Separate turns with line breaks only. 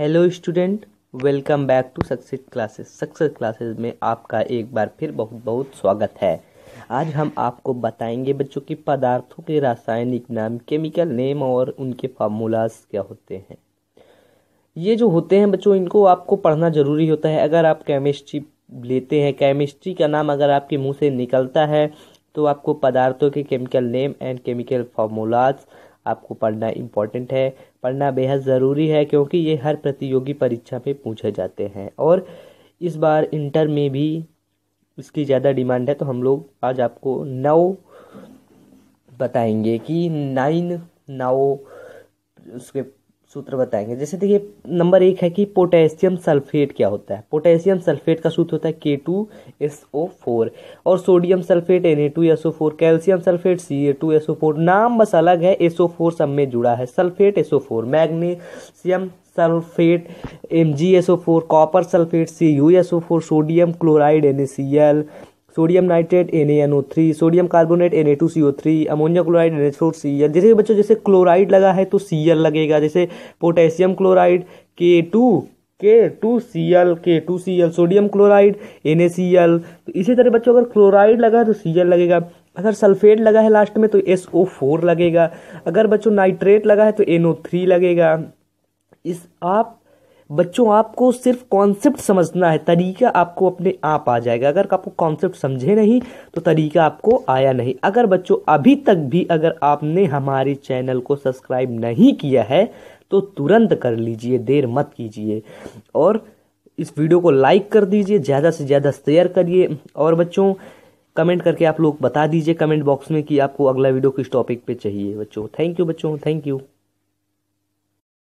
hello student welcome back to Success Classes Success Classes में आपका एक बार फिर बहुत बहुत स्वागत है आज हम आपको बताएंगे बच्चों की पदार्थों के रासायनिक नाम केमिकल नेम और उनके फार्मूलाज क्या होते हैं ये जो होते हैं बच्चों इनको आपको पढ़ना ज़रूरी होता है अगर आप केमिस्ट्री लेते हैं केमिस्ट्री का नाम अगर आपके मुंह से निकलता है तो आपको पदार्थों के chemical name and chemical formulas आपको पढ़ना इम्पॉर्टेंट है पढ़ना बेहद ज़रूरी है क्योंकि ये हर प्रतियोगी परीक्षा में पूछे जाते हैं और इस बार इंटर में भी इसकी ज़्यादा डिमांड है तो हम लोग आज आपको नौ बताएंगे कि नाइन नाओ उसके सूत्र बताएंगे जैसे देखिए नंबर एक है कि पोटेशियम सल्फेट क्या होता है पोटेशियम सल्फेट का सूत्र होता है K two S O four और sodium sulphate N A two S O four calcium sulphate C A two S O four नाम बस अलग है एस ओ फोर सब में जुड़ा है sulphate S O four magnesium sulphate M G S O four copper sulphate C U S O four sodium chloride N A C L sodium nitrate N N O three sodium carbonate N A two C O three ammonia chloride N A four C L जैसे बच्चों जैसे chloride लगा है तो सी L लगेगा जैसे potassium chloride K two K two C L K two C L sodium chloride N A C L तो इसी तरह बच्चों अगर क्लोराइड लगा है तो सी एल लगेगा अगर सल्फेट लगा है लास्ट में तो एस ओ फोर लगेगा अगर बच्चों नाइट्रेट लगा है तो एन ओ थ्री लगेगा इस आप बच्चों आपको सिर्फ कॉन्सेप्ट समझना है तरीका आपको अपने आप आ जाएगा अगर आपको कॉन्सेप्ट समझे नहीं तो तरीका आपको आया नहीं अगर बच्चों अभी तक भी अगर आपने हमारे चैनल को सब्सक्राइब नहीं किया है तो तुरंत कर लीजिए देर मत कीजिए और इस वीडियो को लाइक कर दीजिए ज़्यादा से ज़्यादा शेयर करिए और बच्चों कमेंट करके आप लोग बता दीजिए कमेंट बॉक्स में कि आपको अगला वीडियो किस टॉपिक पे चाहिए बच्चों थैंक यू बच्चों थैंक यू